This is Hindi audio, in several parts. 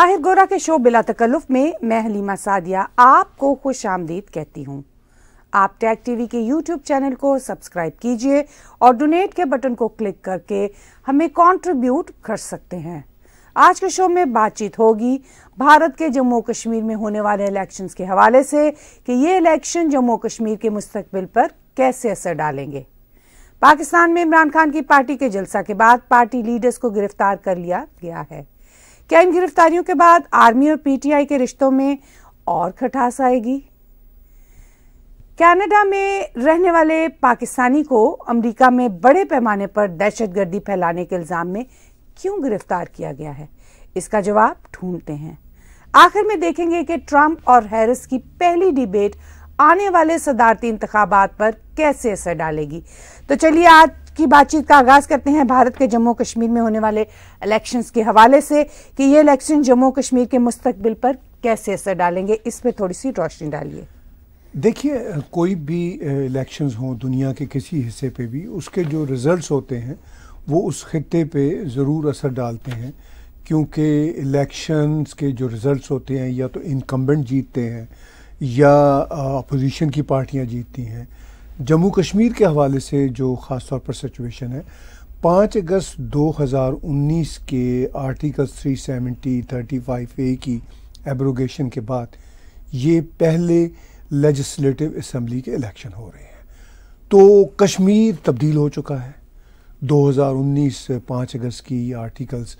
ताहिर गोरा के शो बिला तकल्लुफ में मैं हलीमा सादिया आपको खुश आमदीद कहती हूँ आप टैग टीवी के यूट्यूब चैनल को सब्सक्राइब कीजिए और डोनेट के बटन को क्लिक करके हमें कंट्रीब्यूट कर सकते हैं आज के शो में बातचीत होगी भारत के जम्मू कश्मीर में होने वाले इलेक्शन के हवाले से कि ये इलेक्शन जम्मू कश्मीर के मुस्तबिल पर कैसे असर डालेंगे पाकिस्तान में इमरान खान की पार्टी के जलसा के बाद पार्टी लीडर्स को गिरफ्तार कर लिया गया है क्या इन गिरफ्तारियों के बाद आर्मी और पीटीआई के रिश्तों में और खटास आएगी कनाडा में रहने वाले पाकिस्तानी को अमेरिका में बड़े पैमाने पर दहशतगर्दी फैलाने के इल्जाम में क्यों गिरफ्तार किया गया है इसका जवाब ढूंढते हैं आखिर में देखेंगे कि ट्रंप और हैरिस की पहली डिबेट आने वाले सदारती इंतबात पर कैसे असर डालेगी तो चलिए आज की बातचीत का आगाज करते हैं भारत के जम्मू कश्मीर में होने वाले इलेक्शंस के हवाले से कि ये इलेक्शन जम्मू कश्मीर के मुस्तबिल पर कैसे असर डालेंगे इस पर थोड़ी सी रोशनी डालिए देखिए कोई भी इलेक्शंस हों दुनिया के किसी हिस्से पे भी उसके जो रिज़ल्ट्स होते हैं वो उस खत्े पे ज़रूर असर डालते हैं क्योंकि इलेक्शंस के जो रिज़ल्ट होते हैं या तो इनकम्बेंट जीतते हैं या अपोजिशन की पार्टियां जीतती हैं जम्मू कश्मीर के हवाले से जो ख़ास तौर पर सिचुएशन है पाँच अगस्त 2019 के आर्टिकल 370 35 ए की एब्रोगेशन के बाद ये पहले लेजिस्लेटिव असम्बली के इलेक्शन हो रहे हैं तो कश्मीर तब्दील हो चुका है 2019 5 अगस्त की आर्टिकल्स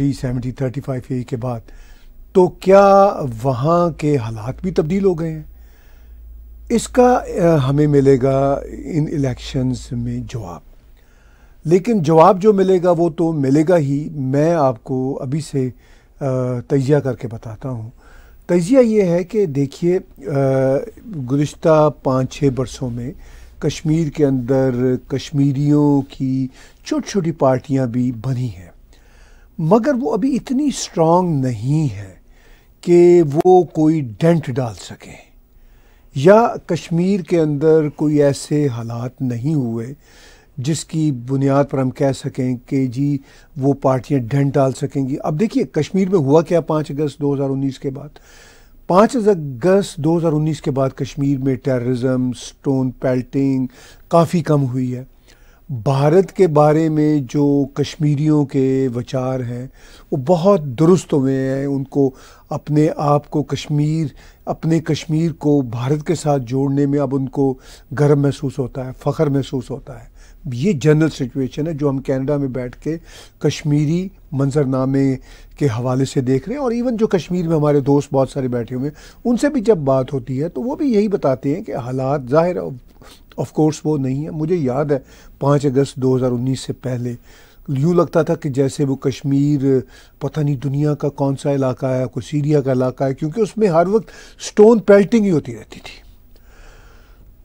370 35 ए के बाद तो क्या वहाँ के हालात भी तब्दील हो गए हैं इसका हमें मिलेगा इन इलेक्शंस में जवाब लेकिन जवाब जो मिलेगा वो तो मिलेगा ही मैं आपको अभी से तजिया करके बताता हूँ तजिया ये है कि देखिए गुज्त पाँच छः बरसों में कश्मीर के अंदर कश्मीरियों की छोटी छोटी पार्टियाँ भी बनी हैं मगर वो अभी इतनी स्ट्रॉन्ग नहीं है कि वो कोई डेंट डाल सकें या कश्मीर के अंदर कोई ऐसे हालात नहीं हुए जिसकी बुनियाद पर हम कह सकें कि जी वो पार्टियां ढंड डाल सकेंगी अब देखिए कश्मीर में हुआ क्या पाँच अगस्त 2019 के बाद पाँच अगस्त 2019 के बाद कश्मीर में टेररिज्म स्टोन पेल्टिंग काफ़ी कम हुई है भारत के बारे में जो कश्मीरियों के विचार हैं वो बहुत दुरुस्त हुए हैं उनको अपने आप को कश्मीर अपने कश्मीर को भारत के साथ जोड़ने में अब उनको गर्व महसूस होता है फ़ख्र महसूस होता है ये जनरल सिचुएशन है जो हम कनाडा में बैठ के कश्मीरी मंजरनामे के हवाले से देख रहे हैं और इवन जो कश्मीर में हमारे दोस्त बहुत सारे बैठे हुए हैं उनसे भी जब बात होती है तो वो भी यही बताते हैं कि हालात ज़ाहिर ऑफ कोर्स वो नहीं है मुझे याद है पाँच अगस्त 2019 से पहले यूँ लगता था कि जैसे वो कश्मीर पता नहीं दुनिया का कौन सा इलाका है कोई सीरिया का इलाका है क्योंकि उसमें हर वक्त स्टोन पेल्टिंग ही होती रहती थी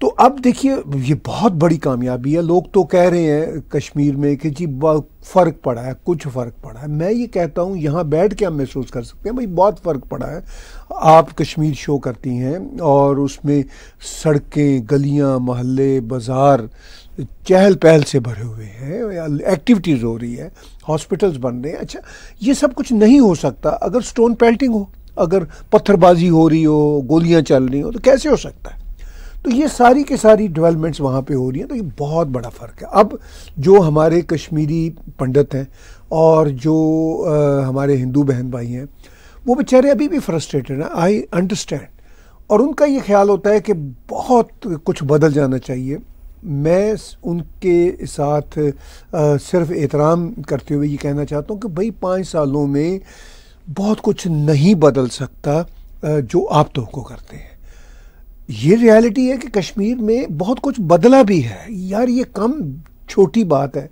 तो अब देखिए ये बहुत बड़ी कामयाबी है लोग तो कह रहे हैं कश्मीर में कि जी फ़र्क पड़ा है कुछ फ़र्क पड़ा है मैं ये कहता हूँ यहाँ बैठ के हम महसूस कर सकते हैं भाई बहुत फ़र्क पड़ा है आप कश्मीर शो करती हैं और उसमें सड़कें गलियाँ महल्ले बाज़ार चहल पहल से भरे हुए हैं एक्टिविटीज़ हो रही है हॉस्पिटल्स बन रहे हैं अच्छा ये सब कुछ नहीं हो सकता अगर स्टोन पेल्टिंग हो अगर पत्थरबाजी हो रही हो गोलियां चल रही हो तो कैसे हो सकता है तो ये सारी के सारी डेवलपमेंट्स वहाँ पे हो रही हैं तो ये बहुत बड़ा फ़र्क है अब जो हमारे कश्मीरी पंडित हैं और जो आ, हमारे हिंदू बहन भाई हैं वो बेचारे अभी भी फ्रस्ट्रेटेड हैं आई अंडरस्टैंड और उनका ये ख्याल होता है कि बहुत कुछ बदल जाना चाहिए मैं उनके साथ आ, सिर्फ एहतराम करते हुए ये कहना चाहता हूँ कि भाई पाँच सालों में बहुत कुछ नहीं बदल सकता जो आप तो को करते हैं ये रियलिटी है कि कश्मीर में बहुत कुछ बदला भी है यार ये कम छोटी बात है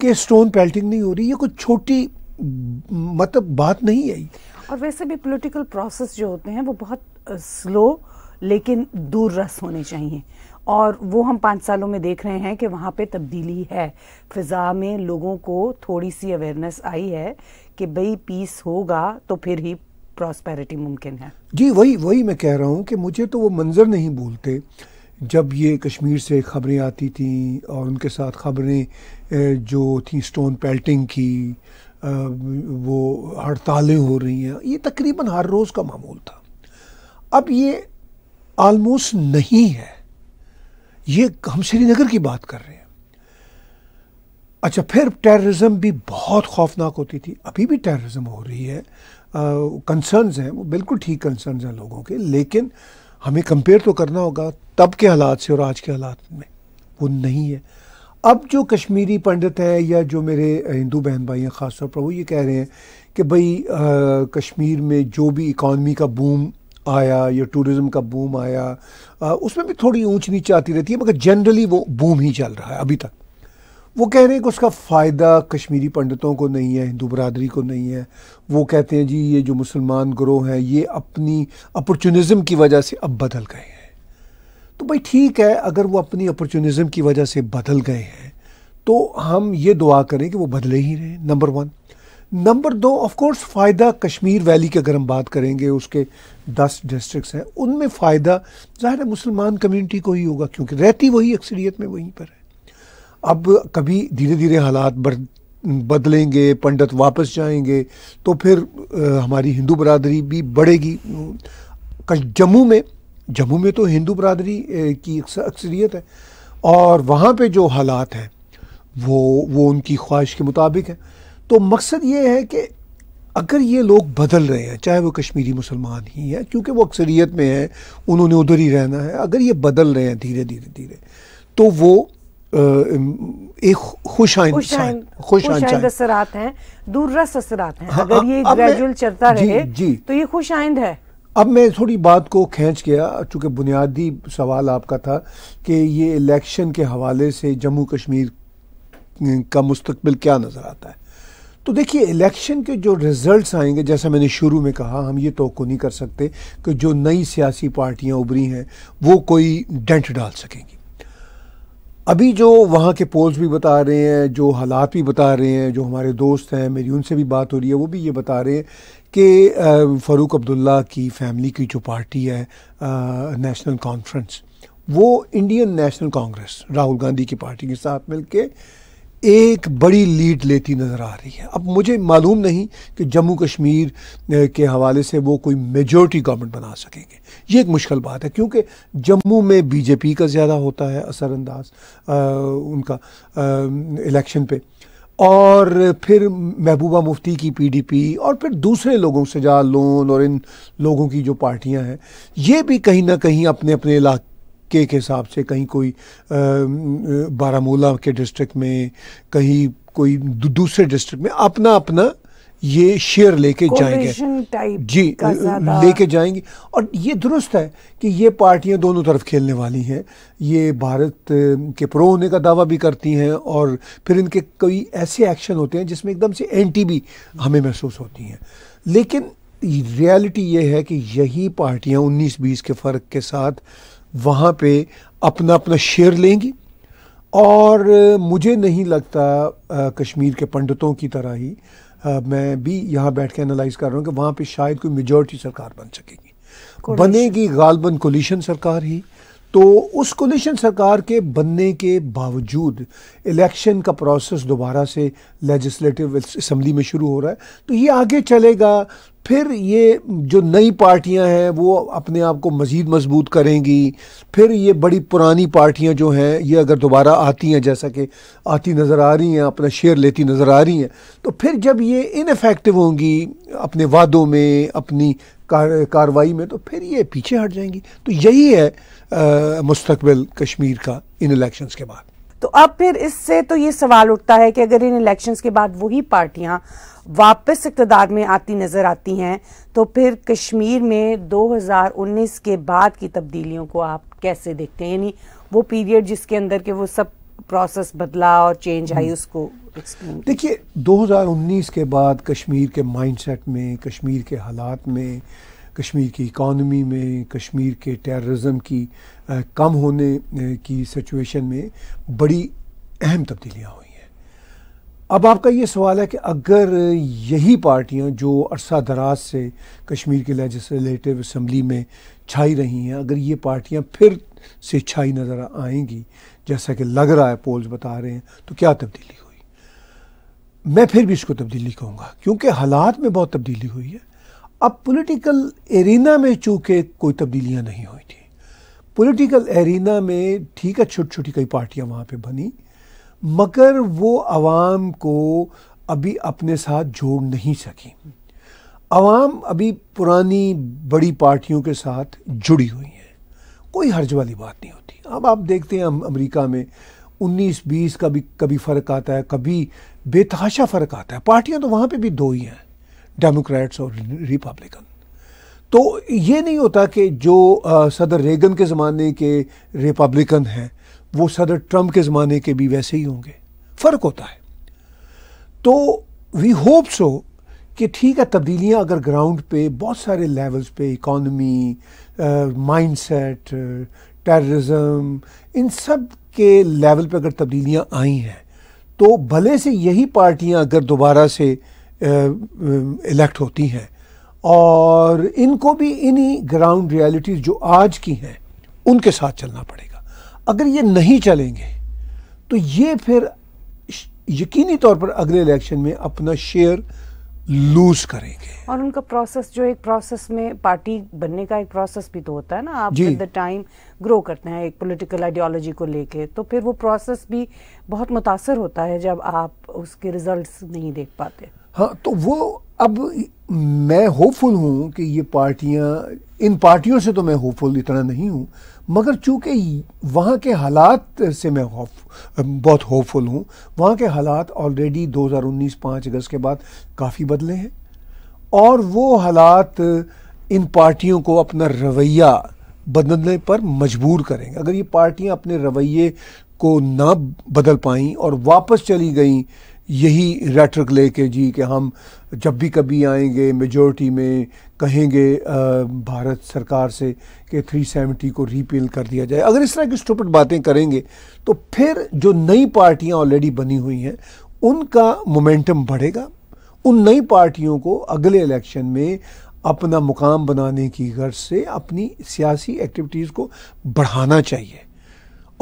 कि स्टोन पेल्टिंग नहीं हो रही ये कुछ छोटी मतलब बात नहीं आई और वैसे भी पॉलिटिकल प्रोसेस जो होते हैं वो बहुत स्लो लेकिन दूर रस होने चाहिए और वो हम पाँच सालों में देख रहे हैं कि वहाँ पे तब्दीली है फ़िज़ा में लोगों को थोड़ी सी अवेयरनेस आई है कि भाई पीस होगा तो फिर ही प्रॉस्पेरिटी मुमकिन है जी वही वही मैं कह रहा हूँ कि मुझे तो वो मंज़र नहीं भूलते जब ये कश्मीर से खबरें आती थी और उनके साथ खबरें जो थी स्टोन पेल्टिंग की वो हड़तालें हो रही हैं ये तकरीबन हर रोज़ का मामूल था अब ये आलमोस्ट नहीं है ये हम श्रीनगर की बात कर रहे हैं अच्छा फिर टेररिज्म भी बहुत खौफनाक होती थी अभी भी टेररिज्म हो रही है कंसर्नस हैं वो बिल्कुल ठीक कंसर्न्स हैं लोगों के लेकिन हमें कंपेयर तो करना होगा तब के हालात से और आज के हालात में वो नहीं है अब जो कश्मीरी पंडित हैं या जो मेरे हिंदू बहन भाई हैं ख़ासतौर पर वो ये कह रहे हैं कि भाई कश्मीर में जो भी इकॉनमी का बूम आया या टूरिज़्म का बूम आया आ, उसमें भी थोड़ी ऊंच नीच आती रहती है मगर जनरली वो बूम ही चल रहा है अभी तक वो कह रहे हैं कि उसका फ़ायदा कश्मीरी पंडितों को नहीं है हिंदू बरदरी को नहीं है वो कहते हैं जी ये जो मुसलमान ग्रोह हैं ये अपनी अपॉर्चुनिज़म की वजह से अब बदल गए हैं तो भाई ठीक है अगर वो अपनी अपॉर्चुनिज़म की वजह से बदल गए हैं तो हम ये दुआ करें कि वो बदले ही रहें नंबर वन नंबर दो ऑफ कोर्स फ़ायदा कश्मीर वैली की अगर हम बात करेंगे उसके दस डिस्ट्रिक्स हैं उनमें फ़ायदा ज़ाहिर है मुसलमान कम्यूनिटी को ही होगा क्योंकि रहती वही अक्सरियत में वहीं पर है अब कभी धीरे धीरे हालात बढ़ बदलेंगे पंडित वापस जाएंगे तो फिर आ, हमारी हिंदू बरदरी भी बढ़ेगी जम्मू में जम्मू में तो हिंदू बरदरी की अक्सरियत है और वहाँ पे जो हालात हैं वो वो उनकी ख्वाहिश के मुताबिक है तो मकसद ये है कि अगर ये लोग बदल रहे हैं चाहे वो कश्मीरी मुसलमान ही हैं क्योंकि वो अक्सरियत में है उन्होंने उधर ही रहना है अगर ये बदल रहे हैं धीरे धीरे धीरे तो वो एक खुश आइन खुश आइंद असरात हैं दूररस असरात हैं हाँ, अगर हाँ, ये ग्रेजुअल चलता रहे जी, तो ये खुश आइंद है अब मैं थोड़ी बात को खींच गया चूँकि बुनियादी सवाल आपका था कि ये इलेक्शन के हवाले से जम्मू कश्मीर का मुस्तबिल क्या नज़र आता है तो देखिए इलेक्शन के जो रिज़ल्ट्स आएंगे जैसा मैंने शुरू में कहा हम ये तो नहीं कर सकते कि जो नई सियासी पार्टियां उभरी हैं वो कोई डेंट डाल सकेंगी अभी जो वहाँ के पोल्स भी बता रहे हैं जो हालात भी बता रहे हैं जो हमारे दोस्त हैं मेरी उनसे भी बात हो रही है वो भी ये बता रहे हैं कि फ़ारूक अब्दुल्ला की फैमिली की जो पार्टी है नेशनल कॉन्फ्रेंस वो Indian National Congress Rahul Gandhi की पार्टी के साथ मिलकर एक बड़ी लीड लेती नज़र आ रही है अब मुझे मालूम नहीं कि जम्मू कश्मीर के हवाले से वो कोई मेजॉरिटी गवर्नमेंट बना सकेंगे ये एक मुश्किल बात है क्योंकि जम्मू में बीजेपी का ज़्यादा होता है असरअंदाज उनका इलेक्शन पे और फिर महबूबा मुफ्ती की पीडीपी और फिर दूसरे लोगों से जा लोन और इन लोगों की जो पार्टियां हैं ये भी कहीं ना कहीं अपने अपने इलाके के हिसाब से कहीं कोई बारामूला के डिस्ट्रिक्ट में कहीं कोई दूसरे डिस्ट्रिक्ट में अपना अपना ये शेयर लेके जाएंगे जी लेके जाएंगी और ये दुरुस्त है कि ये पार्टियां दोनों तरफ खेलने वाली हैं ये भारत के प्रो होने का दावा भी करती हैं और फिर इनके कई ऐसे एक्शन होते हैं जिसमें एकदम से एंटी भी हमें महसूस होती हैं लेकिन रियलिटी ये है कि यही पार्टियां 19-20 के फ़र्क के साथ वहाँ पे अपना अपना शेयर लेंगी और मुझे नहीं लगता कश्मीर के पंडितों की तरह ही मैं भी यहाँ बैठ के एनालाइज कर रहा हूँ कि वहाँ पे शायद कोई मेजोरिटी सरकार बन सकेगी बनेगी गालबन कोलिशन सरकार ही तो उस कोलिशन सरकार के बनने के बावजूद इलेक्शन का प्रोसेस दोबारा से लेजिस्लेटिव असम्बली में शुरू हो रहा है तो ये आगे चलेगा फिर ये जो नई पार्टियां हैं वो अपने आप को मज़ीद मजबूत करेंगी फिर ये बड़ी पुरानी पार्टियां जो हैं ये अगर दोबारा आती हैं जैसा कि आती नज़र आ रही हैं अपना शेयर लेती नज़र आ रही हैं तो फिर जब ये इनफेक्टिव होंगी अपने वादों में अपनी कार्रवाई में तो फिर ये पीछे हट जाएंगी तो यही है मुस्तबिल कश्मीर का इन इलेक्शंस के बाद तो अब फिर इससे तो ये सवाल उठता है कि अगर इन इलेक्शंस के बाद वही पार्टियां वापस इकतदार में आती नज़र आती हैं तो फिर कश्मीर में 2019 के बाद की तब्दीलियों को आप कैसे देखते हैं यानी वो पीरियड जिसके अंदर के वो सब प्रोसेस बदला और चेंज आई हम्म। उसको देखिए 2019 के बाद कश्मीर के माइंडसेट में कश्मीर के हालात में कश्मीर की इकॉनमी में कश्मीर के टेररिज्म की आ, कम होने की सिचुएशन में बड़ी अहम तब्दीलियाँ हुई हैं अब आपका ये सवाल है कि अगर यही पार्टियाँ जो अरसा दराज से कश्मीर के लेजिस्लेटिव असम्बली में छाई रही हैं अगर ये पार्टियाँ फिर से छाई नज़र आएंगी जैसा कि लग रहा है पोल्स बता रहे हैं तो क्या तब्दीली हुई मैं फिर भी इसको तब्दीली कहूँगा क्योंकि हालात में बहुत तब्दीली हुई है अब पॉलिटिकल एरिना में चूँकि कोई तब्दीलियाँ नहीं हुई थी पॉलिटिकल एरिना में ठीक है छोटी छोटी कई पार्टियाँ वहाँ पर बनी मगर वो आवाम को अभी अपने साथ जोड़ नहीं सकी आवाम अभी पुरानी बड़ी पार्टियों के साथ जुड़ी हुई कोई हर्ज वाली बात नहीं होती अब आप देखते हैं अमेरिका में 19-20 का भी कभी फ़र्क आता है कभी बेतहाशा फ़र्क आता है पार्टियां तो वहाँ पे भी दो ही हैं डेमोक्रेट्स और रिपब्लिकन तो ये नहीं होता कि जो आ, सदर रेगन के ज़माने के रिपब्लिकन हैं वो सदर ट्रम्प के ज़माने के भी वैसे ही होंगे फ़र्क होता है तो वी होप सो कि ठीक है तब्दीलियाँ अगर ग्राउंड पे बहुत सारे लेवल्स पे इकॉनमी माइंड सेट टेररिज्म इन सब के लेवल पर अगर तब्दीलियाँ आई हैं तो भले से यही पार्टियाँ अगर दोबारा से इलेक्ट uh, uh, होती हैं और इनको भी इन्हीं ग्राउंड रियलिटीज़ जो आज की हैं उनके साथ चलना पड़ेगा अगर ये नहीं चलेंगे तो ये फिर यकीनी तौर पर अगले इलेक्शन में अपना शेयर लूज करेंगे और उनका प्रोसेस जो एक प्रोसेस में पार्टी बनने का एक प्रोसेस भी तो होता है ना आप एट द टाइम ग्रो करते हैं एक पॉलिटिकल आइडियोलॉजी को लेके तो फिर वो प्रोसेस भी बहुत मुतासर होता है जब आप उसके रिजल्ट्स नहीं देख पाते हाँ तो वो अब मैं होपफुल हूँ कि ये पार्टियाँ इन पार्टियों से तो मैं होपफुल इतना नहीं हूँ मगर चूँकि वहाँ के हालात से मैं होप बहुत होपफुल हूँ वहाँ के हालात ऑलरेडी 2019 पाँच अगस्त के बाद काफ़ी बदले हैं और वो हालात इन पार्टियों को अपना रवैया बदलने पर मजबूर करेंगे अगर ये पार्टियाँ अपने रवैये को ना बदल पाई और वापस चली गई यही रेटरक लेके जी कि हम जब भी कभी आएंगे मेजोरिटी में कहेंगे भारत सरकार से कि 370 को रीपेल कर दिया जाए अगर इस तरह की स्टूपिट बातें करेंगे तो फिर जो नई पार्टियां ऑलरेडी बनी हुई हैं उनका मोमेंटम बढ़ेगा उन नई पार्टियों को अगले इलेक्शन में अपना मुकाम बनाने की गर्ज से अपनी सियासी एक्टिविटीज़ को बढ़ाना चाहिए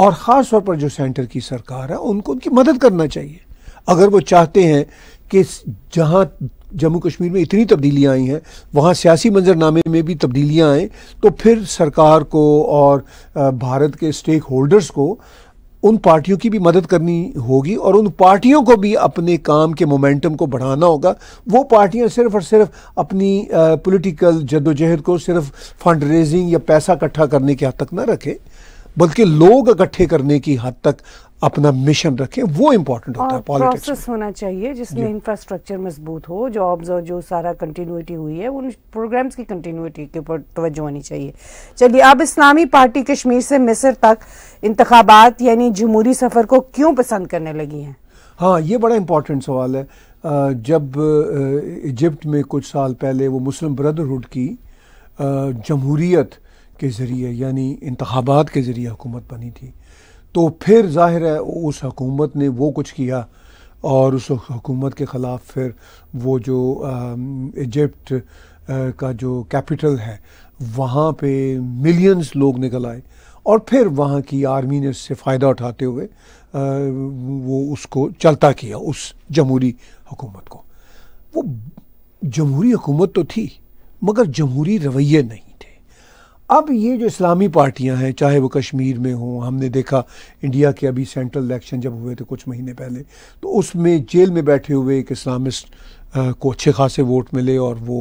और ख़ास तौर पर जो सेंटर की सरकार है उनको उनकी मदद करना चाहिए अगर वो चाहते हैं कि जहाँ जम्मू कश्मीर में इतनी तब्दीलियाँ आई हैं वहाँ सियासी मंजरनामे में भी तब्दीलियाँ आएँ तो फिर सरकार को और भारत के स्टेक होल्डर्स को उन पार्टियों की भी मदद करनी होगी और उन पार्टियों को भी अपने काम के मोमेंटम को बढ़ाना होगा वो पार्टियां सिर्फ और सिर्फ अपनी पॉलिटिकल जद्दोजहद को सिर्फ फंड रेजिंग या पैसा इकट्ठा करने के हद तक ना रखें बल्कि लोग इकट्ठे करने की हद तक अपना मिशन रखें वो इम्पोर्टेंट होता है पॉलिटिक्स प्रोसेस होना चाहिए जिसमें इंफ्रास्ट्रक्चर मजबूत हो जॉब्स और जो सारा कंटिन्यूटी हुई है उन प्रोग्राम्स की कंटिन्यूटी के ऊपर तोज्जो होनी चाहिए चलिए अब इस्लामी पार्टी कश्मीर से मिस्र तक इंतबात यानी जमहूरी सफ़र को क्यों पसंद करने लगी हैं हाँ ये बड़ा इम्पोर्टेंट सवाल है जब इजिप्ट में कुछ साल पहले वो मुस्लिम ब्रदरहुड की जमहूरीत के ज़रिए यानी इंतबात के ज़रिए हुकूमत बनी थी तो फिर ज़ाहिर है उस हकूमत ने वो कुछ किया और उस हकूमत के ख़िलाफ़ फिर वो जो इजिप्ट का जो कैपिटल है वहाँ पे मिलियंस लोग निकल आए और फिर वहाँ की आर्मी ने इससे फ़ायदा उठाते हुए वो उसको चलता किया उस जमहूरी हुकूमत को वो जमहूरी हकूमत तो थी मगर जमहूरी रवैये नहीं अब ये जो इस्लामी पार्टियां हैं चाहे वो कश्मीर में हों हमने देखा इंडिया के अभी सेंट्रल इलेक्शन जब हुए थे कुछ महीने पहले तो उसमें जेल में बैठे हुए एक इस्लामिस्ट को अच्छे खासे वोट मिले और वो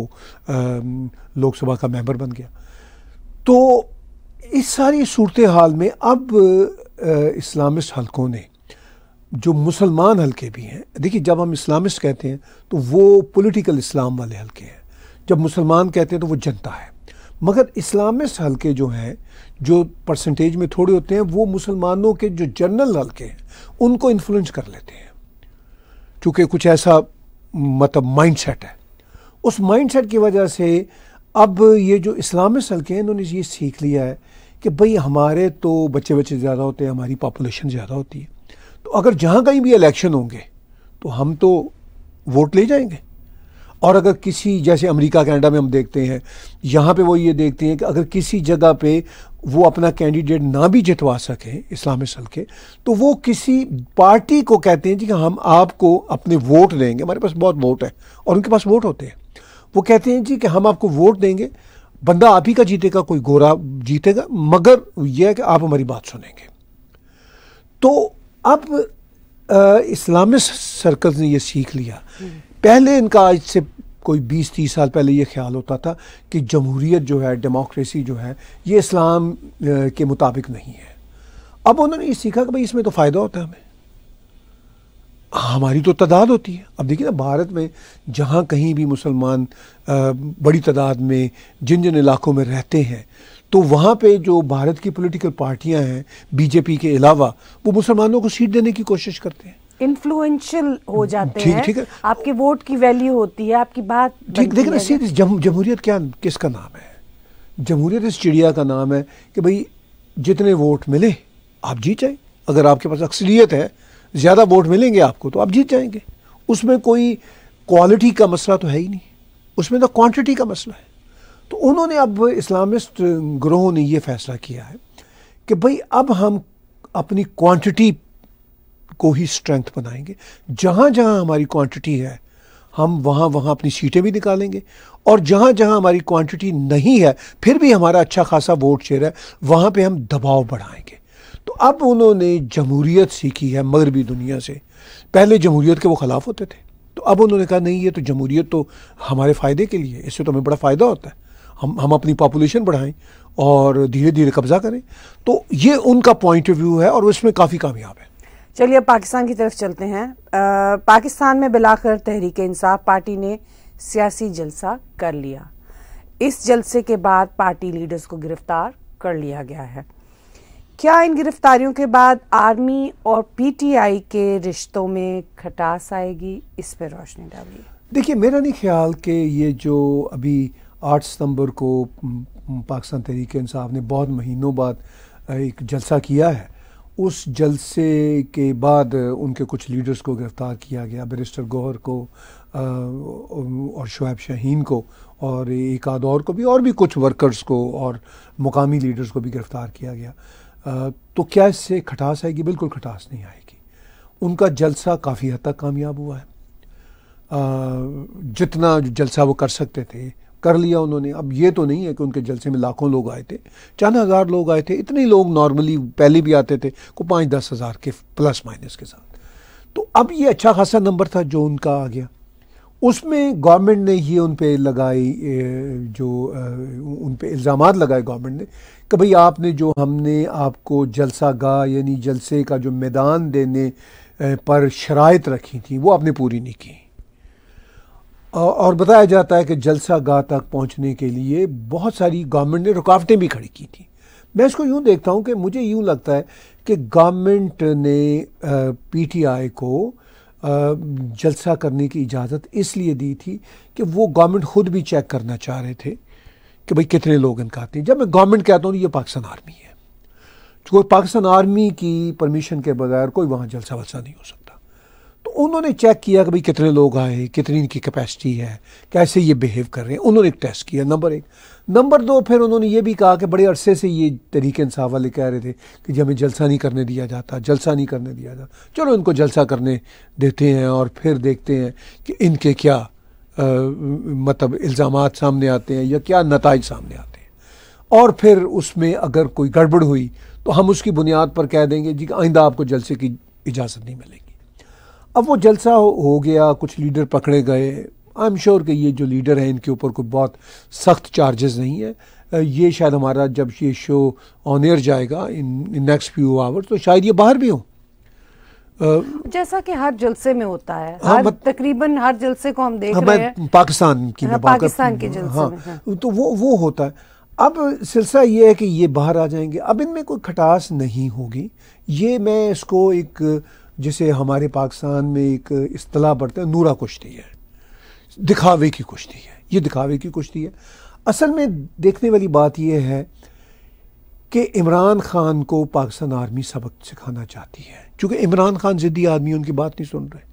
लोकसभा का मेंबर बन गया तो इस सारी सूरत हाल में अब इस्लामिस्ट हलकों ने जो मुसलमान हलके भी हैं देखिए जब हम इस्लामिस्ट कहते हैं तो वो पॉलिटिकल इस्लाम वाले हलके हैं जब मुसलमान कहते हैं तो वो जनता है मगर इस्लामिस्ट हल्के जो हैं जो परसेंटेज में थोड़े होते हैं वो मुसलमानों के जो जनरल हल्के हैं उनको इन्फ्लुएंस कर लेते हैं चूँकि कुछ ऐसा मतलब माइंड सेट है उस माइंड सेट की वजह से अब ये जो इस्लामिस्ट हल्के हैं इन्होंने ये सीख लिया है कि भाई हमारे तो बच्चे बच्चे ज़्यादा होते हैं हमारी पॉपुलेशन ज़्यादा होती है तो अगर जहाँ कहीं भी इलेक्शन होंगे तो हम तो वोट ले जाएंगे और अगर किसी जैसे अमेरिका कनाडा में हम देखते हैं यहाँ पे वो ये देखते हैं कि अगर किसी जगह पे वो अपना कैंडिडेट ना भी जितवा सकें इस्लामी सल के तो वो किसी पार्टी को कहते हैं जी कि हम आपको अपने वोट देंगे हमारे पास बहुत वोट है और उनके पास वोट होते हैं वो कहते हैं जी कि हम आपको वोट देंगे बंदा आप ही का जीतेगा कोई गोरा जीतेगा मगर यह है कि आप हमारी बात सुनेंगे तो अब इस्लामिक सर्कल्स ने ये सीख लिया हम्म। पहले इनका आज से कोई बीस तीस साल पहले ये ख्याल होता था कि जमहूरीत जो है डेमोक्रेसी जो है ये इस्लाम के मुताबिक नहीं है अब उन्होंने ये सीखा कि भाई इसमें तो फ़ायदा होता है हमें हमारी तो तादाद होती है अब देखिए ना भारत में जहाँ कहीं भी मुसलमान बड़ी तादाद में जिन जिन इलाकों में रहते हैं तो वहाँ पे जो भारत की पॉलिटिकल पार्टियाँ हैं बीजेपी के अलावा वो मुसलमानों को सीट देने की कोशिश करते हैं इन्फ्लुएंशियल हो जाते ठीक, हैं ठीक है आपके वोट की वैल्यू होती है आपकी बात ठीक देखिए ना सीधी जमहूरियत क्या किसका नाम है जमहूरियत इस चिड़िया का नाम है कि भाई जितने वोट मिले आप जीत जाए अगर आपके पास अक्सरियत है ज़्यादा वोट मिलेंगे आपको तो आप जीत जाएंगे उसमें कोई क्वालिटी का मसला तो है ही नहीं उसमें तो क्वांटिटी का मसला है तो उन्होंने अब इस्लामिस्ट ग्रोह ने ये फैसला किया है कि भाई अब हम अपनी क्वांटिटी को ही स्ट्रेंथ बनाएंगे जहाँ जहाँ हमारी क्वांटिटी है हम वहाँ वहाँ अपनी सीटें भी निकालेंगे और जहाँ जहाँ हमारी क्वांटिटी नहीं है फिर भी हमारा अच्छा खासा वोट शेयर है वहाँ पे हम दबाव बढ़ाएंगे तो अब उन्होंने जमहूरीत सीखी है मगरबी दुनिया से पहले जमहूरीत के वो खिलाफ होते थे तो अब उन्होंने कहा नहीं ये तो जमहूरीत तो हमारे फ़ायदे के लिए इससे तो हमें बड़ा फ़ायदा होता है हम हम अपनी पॉपुलेशन बढ़ाएं और धीरे धीरे कब्ज़ा करें तो ये उनका पॉइंट ऑफ व्यू है और उसमें काफ़ी कामयाब है चलिए अब पाकिस्तान की तरफ चलते हैं आ, पाकिस्तान में बिलाकर तहरीक इंसाफ पार्टी ने सियासी जलसा कर लिया इस जलसे के बाद पार्टी लीडर्स को गिरफ्तार कर लिया गया है क्या इन गिरफ्तारियों के बाद आर्मी और पीटीआई के रिश्तों में खटास आएगी इस पर रोशनी डालिए देखिए मेरा नहीं ख्याल कि ये जो अभी 8 सितंबर को पाकिस्तान तहरीक इंसाफ ने बहुत महीनों बाद एक जलसा किया है उस जलसे के बाद उनके कुछ लीडर्स को गिरफ़्तार किया गया बैरिस्टर गौहर को और शुएब शहीन को और एक आध और को भी और भी कुछ वर्कर्स को और मुकामी लीडर्स को भी गिरफ़्तार किया गया तो क्या इससे खटास आएगी बिल्कुल खटास नहीं आएगी उनका जलसा काफ़ी हद तक कामयाब हुआ है जितना जलसा वो कर सकते थे कर लिया उन्होंने अब ये तो नहीं है कि उनके जलसे में लाखों लोग आए थे चंद हज़ार लोग आए थे इतने लोग नॉर्मली पहले भी आते थे को पाँच दस हज़ार के प्लस माइनस के साथ तो अब ये अच्छा खासा नंबर था जो उनका आ गया उसमें गवर्नमेंट ने ये उन पर लगाई जो उन पर इल्ज़ाम लगाए गवर्नमेंट ने कि भाई आपने जो हमने आपको जलसा गाह यानी जलसे का जो मैदान देने पर शराइ रखी थी वो आपने पूरी नहीं की और बताया जाता है कि जलसा गाह तक पहुंचने के लिए बहुत सारी गवर्नमेंट ने रुकावटें भी खड़ी की थी मैं इसको यूं देखता हूं कि मुझे यूं लगता है कि गवर्नमेंट ने पीटीआई को जलसा करने की इजाज़त इसलिए दी थी कि वो गवर्नमेंट खुद भी चेक करना चाह रहे थे कि भाई कितने लोग इनका आते हैं जब मैं गवर्नमेंट कहता हूँ ये पाकिस्तान आर्मी है चूँकि पाकिस्तान आर्मी की परमिशन के बगैर कोई वहाँ जलसा वलसा नहीं हो सकता तो उन्होंने चेक किया कि भाई कितने लोग आए कितनी इनकी कैपेसिटी है कैसे ये बिहेव कर रहे हैं उन्होंने एक टेस्ट किया नंबर एक नंबर दो फिर उन्होंने ये भी कहा कि बड़े अरसे से ये तरीके इंसाफ वाले कह रहे थे कि जी हमें जलसा नहीं करने दिया जाता जलसा नहीं करने दिया जाता चलो इनको जलसा करने देते हैं और फिर देखते हैं कि इनके क्या आ, मतलब इल्ज़ाम सामने आते हैं या क्या नतज सामने आते हैं और फिर उसमें अगर कोई गड़बड़ हुई तो हम उसकी बुनियाद पर कह देंगे जी आइंदा आपको जलसे की इजाज़त नहीं मिलेगी अब वो जलसा हो गया कुछ लीडर पकड़े गए आई एम श्योर कि ये जो लीडर हैं इनके ऊपर कोई बहुत सख्त चार्जेस नहीं है ये शायद हमारा जब ये शो ऑन एयर जाएगा इन नेक्स्ट फ्यू आवर तो शायद ये बाहर भी हो जैसा कि हर जलसे में होता है हाँ, हर तकरीबन हर जलसे को हम देख हाँ, रहे हैं पाकिस्तान की हाँ, पाकिस्तान के हाँ, जलसे हाँ, में, हाँ। तो वो वो होता है अब सिलसिला ये है कि ये बाहर आ जाएंगे अब इनमें कोई खटास नहीं होगी ये मैं इसको एक जिसे हमारे पाकिस्तान में एक अतलाह बढ़ता है नूरा कुश्ती है दिखावे की कुश्ती है ये दिखावे की कुश्ती है असल में देखने वाली बात यह है कि इमरान खान को पाकिस्तान आर्मी सबक सिखाना चाहती है चूँकि इमरान खान ज़िद्दी आदमी उनकी बात नहीं सुन रहे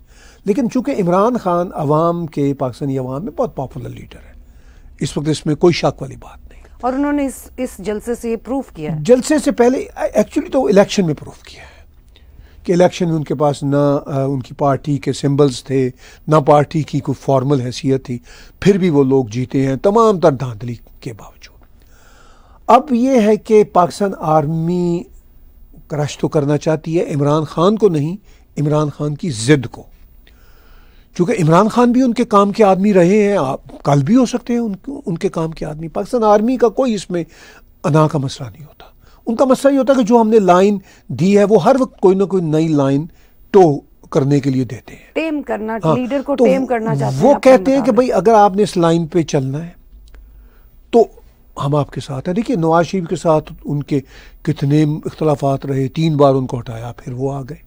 लेकिन चूँकि इमरान खान अवाम के पाकिस्तानी अवाम में बहुत पॉपुलर लीडर है इस वक्त इसमें कोई शक वाली बात नहीं और उन्होंने इस इस जलसे से ये प्रूफ किया जलसे से पहले एक्चुअली तो इलेक्शन में प्रूफ किया है कि इलेक्शन में उनके पास ना आ, उनकी पार्टी के सिंबल्स थे ना पार्टी की कोई फॉर्मल हैसियत थी फिर भी वो लोग जीते हैं तमाम तर धांधली के बावजूद अब ये है कि पाकिस्तान आर्मी क्रश तो करना चाहती है इमरान खान को नहीं इमरान खान की ज़िद को चूँकि इमरान खान भी उनके काम के आदमी रहे हैं आप कल भी हो सकते हैं उन, उनके काम के आदमी पाकिस्तान आर्मी का कोई इसमें अना का मसला नहीं होता उनका मसला ये होता है कि जो हमने लाइन दी है वो हर वक्त कोई ना कोई नई लाइन टो करने के लिए देते हैं टेम करना हाँ, लीडर को तो टेम करना चाहते वो हैं कहते हैं कि भाई अगर आपने इस लाइन पे चलना है तो हम आपके साथ हैं देखिए नवाज शरीफ के साथ उनके कितने इख्तलाफात रहे तीन बार उनको हटाया फिर वो आ गए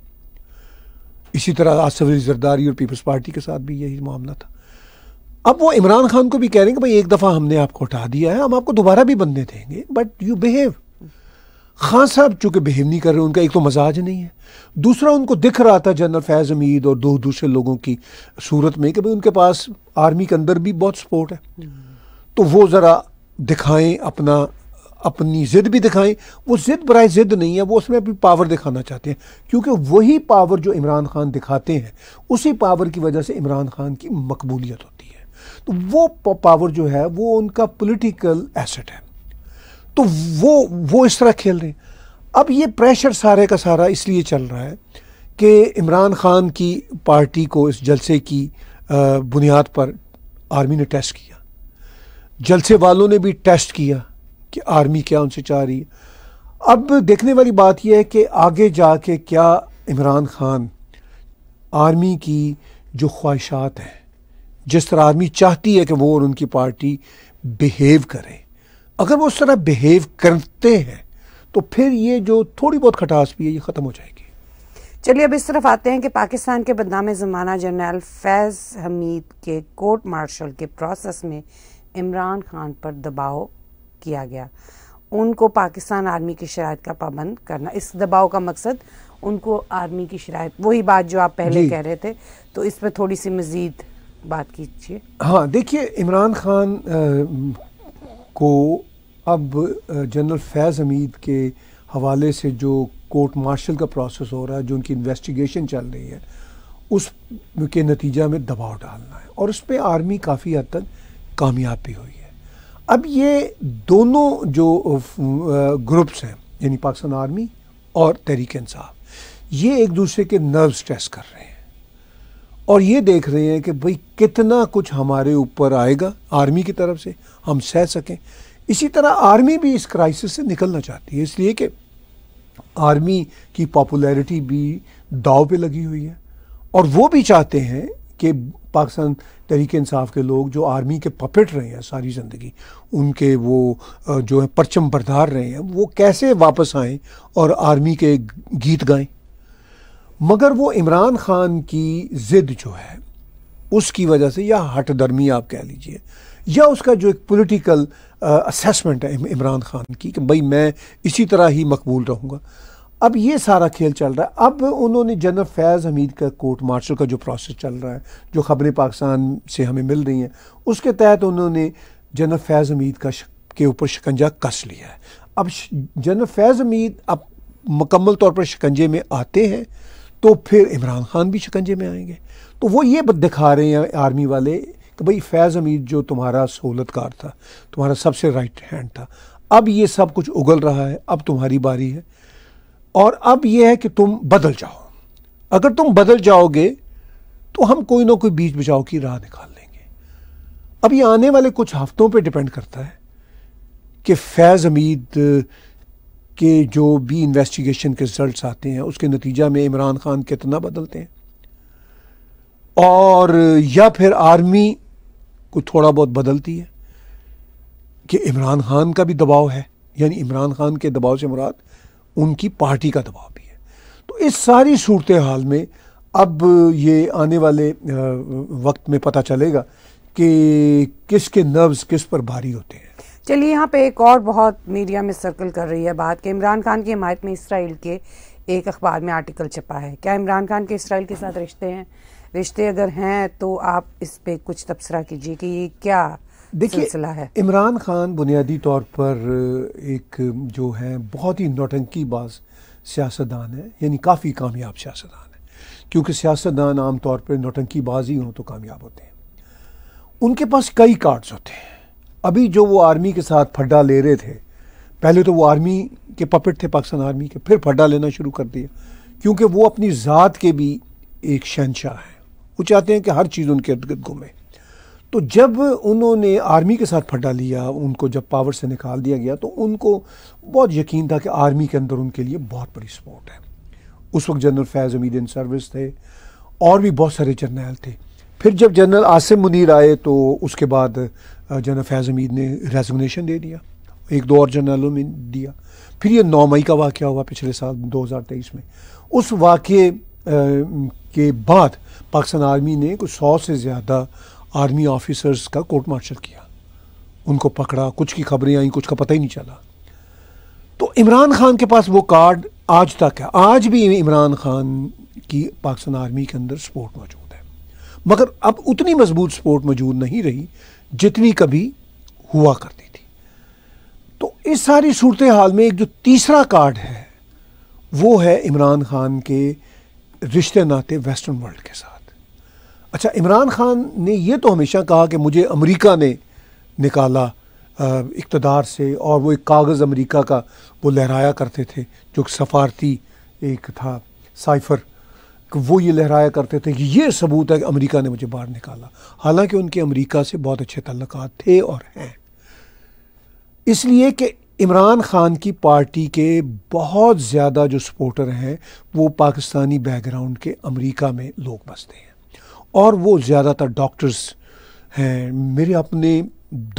इसी तरह आसफ अली जरदारी और पीपल्स पार्टी के साथ भी यही मामला था अब वो इमरान खान को भी कह रहे हैं कि भाई एक दफ़ा हमने आपको हटा दिया है हम आपको दोबारा भी बनने देंगे बट यू बिहेव खान साहब चूँकि बिहेव नहीं कर रहे उनका एक तो मजाज नहीं है दूसरा उनको दिख रहा था जनरल फैज़ अमीद और दो दूसरे लोगों की सूरत में कि भाई उनके पास आर्मी के अंदर भी बहुत सपोर्ट है तो वो ज़रा दिखाएं अपना अपनी ज़िद भी दिखाएं वो ज़िद बरए ज़िद नहीं है वो उसमें अपनी पावर दिखाना चाहते हैं क्योंकि वही पावर जो इमरान खान दिखाते हैं उसी पावर की वजह से इमरान खान की मकबूलियत होती है तो वो पावर जो है वो उनका पोलिटिकल एसेट है तो वो वो इस तरह खेल रहे हैं अब ये प्रेशर सारे का सारा इसलिए चल रहा है कि इमरान खान की पार्टी को इस जलसे की बुनियाद पर आर्मी ने टेस्ट किया जलसे वालों ने भी टेस्ट किया कि आर्मी क्या उनसे चाह रही है अब देखने वाली बात यह है कि आगे जाके क्या इमरान खान आर्मी की जो ख्वाहिशात हैं जिस तरह आर्मी चाहती है कि वो और उनकी पार्टी बिहेव करें अगर वो उस तरह बिहेव करते हैं तो फिर ये जो थोड़ी बहुत खटास भी है ये ख़त्म हो जाएगी चलिए अब इस तरफ आते हैं कि पाकिस्तान के बदनाम ज़माना जनरल फैज़ हमीद के कोर्ट मार्शल के प्रोसेस में इमरान खान पर दबाव किया गया उनको पाकिस्तान आर्मी की शराय का पाबंद करना इस दबाव का मकसद उनको आर्मी की शराय वही बात जो आप पहले कह रहे थे तो इस पर थोड़ी सी मज़ीद बात कीजिए हाँ देखिए इमरान खान आ, को अब जनरल फैज़ हमीद के हवाले से जो कोर्ट मार्शल का प्रोसेस हो रहा है जो उनकी इन्वेस्टिगेशन चल रही है उस के नतीजा में दबाव डालना है और उस पर आर्मी काफ़ी हद तक कामयाब भी हुई है अब ये दोनों जो ग्रुप्स हैं यानी पाकिस्तान आर्मी और तहरीक इंसाफ ये एक दूसरे के नर्व स्ट्रेस कर रहे हैं और ये देख रहे हैं कि भाई कितना कुछ हमारे ऊपर आएगा आर्मी की तरफ से हम सह सकें इसी तरह आर्मी भी इस क्राइसिस से निकलना चाहती है इसलिए कि आर्मी की पॉपुलैरिटी भी दाव पे लगी हुई है और वो भी चाहते हैं कि पाकिस्तान तरीके इंसाफ के लोग जो आर्मी के पपेट रहे हैं सारी ज़िंदगी उनके वो जो है परचम बरदार रहे हैं वो कैसे वापस आएं और आर्मी के गीत गाएं मगर वो इमरान खान की ज़िद जो है उसकी वजह से या हट दर्मी आप कह लीजिए या उसका जो एक पॉलिटिकल असेसमेंट uh, है इमरान खान की कि भाई मैं इसी तरह ही मकबूल रहूँगा अब ये सारा खेल चल रहा है अब उन्होंने जनरल फैज़ हमीद का कोर्ट मार्शल का जो प्रोसेस चल रहा है जो खबरें पाकिस्तान से हमें मिल रही हैं उसके तहत उन्होंने जनरल फैज़ हमीद का के ऊपर शिकंजा कस लिया है अब जनरल फैज़ हमीद अब मुकम्मल तौर पर शिकंजे में आते हैं तो फिर इमरान खान भी शिकंजे में आएंगे तो वो ये दिखा रहे हैं आर्मी वाले तो भाई फैज़ हमीद जो तुम्हारा सहूलतकार था तुम्हारा सबसे राइट हैंड था अब ये सब कुछ उगल रहा है अब तुम्हारी बारी है और अब यह है कि तुम बदल जाओ अगर तुम बदल जाओगे तो हम कोई ना कोई बीच बचाओ की राह निकाल लेंगे अब ये आने वाले कुछ हफ्तों पे डिपेंड करता है कि फैज़ हमीद के जो भी इन्वेस्टिगेशन के रिजल्ट्स आते हैं उसके नतीजा में इमरान खान कितना बदलते हैं और या फिर आर्मी कुछ थोड़ा बहुत बदलती है कि इमरान खान का भी दबाव है यानी इमरान खान के दबाव से मुराद उनकी पार्टी का दबाव भी है तो इस सारी सूरत हाल में अब ये आने वाले वक्त में पता चलेगा कि किसके नर्व्स किस पर भारी होते हैं चलिए यहाँ पे एक और बहुत मीडिया में सर्कल कर रही है बात कि इमरान खान की हमायत में इसराइल के एक अखबार में आर्टिकल छपा है क्या इमरान खान के इसराइल के साथ रिश्ते हैं रिश्ते अगर हैं तो आप इस पे कुछ तबसरा कीजिए कि ये क्या सिलसिला है इमरान खान बुनियादी तौर पर एक जो है बहुत ही नौटंकी बाज सियासतदान है यानी काफ़ी कामयाब सियासतदान है क्योंकि सियासतदान आम तौर पर नौटंकी बाज ही हों तो कामयाब होते हैं उनके पास कई कार्ड्स होते हैं अभी जो वो आर्मी के साथ फड्डा ले रहे थे पहले तो वो आर्मी के पपेट थे पाकिस्तान आर्मी के फिर फड्डा लेना शुरू कर दिया क्योंकि वो अपनी ज़ात के भी एक शहनशाह हैं वो चाहते हैं कि हर चीज़ उनके इर्द घूमे तो जब उन्होंने आर्मी के साथ फटा लिया उनको जब पावर से निकाल दिया गया तो उनको बहुत यकीन था कि आर्मी के अंदर उनके लिए बहुत बड़ी सपोर्ट है उस वक्त जनरल फैज़ अमीद इन सर्विस थे और भी बहुत सारे जर्नैल थे फिर जब जनरल आसिम मुनीर आए तो उसके बाद जनरल फैज़ अमीद ने रेजिग्नेशन दे दिया एक दो और जर्नलों में दिया फिर ये नौ मई का वाक़ हुआ पिछले साल 2023 में उस वाक़े के बाद पाकिस्तान आर्मी ने कुछ सौ से ज़्यादा आर्मी ऑफिसर्स का कोर्ट मार्शल किया उनको पकड़ा कुछ की खबरें आई कुछ का पता ही नहीं चला तो इमरान खान के पास वो कार्ड आज तक है आज भी इमरान खान की पाकिस्तान आर्मी के अंदर सपोर्ट मौजूद है मगर अब उतनी मजबूत सपोर्ट मौजूद नहीं रही जितनी कभी हुआ करती थी तो इस सारी सूरत हाल में एक जो तीसरा कार्ड है वो है इमरान खान के रिश्ते नाते वेस्टर्न वर्ल्ड के साथ अच्छा इमरान खान ने यह तो हमेशा कहा कि मुझे अमेरिका ने निकाला इकतदार से और वो एक कागज़ अमेरिका का वो लहराया करते थे जो सफ़ारती एक था साइफर वो ये लहराया करते थे कि ये सबूत है कि अमेरिका ने मुझे बाहर निकाला हालांकि उनके अमेरिका से बहुत अच्छे तल्लक थे और हैं इसलिए कि इमरान ख़ान की पार्टी के बहुत ज़्यादा जो सपोर्टर हैं वो पाकिस्तानी बैकग्राउंड के अमेरिका में लोग बसते हैं और वो ज़्यादातर डॉक्टर्स हैं मेरे अपने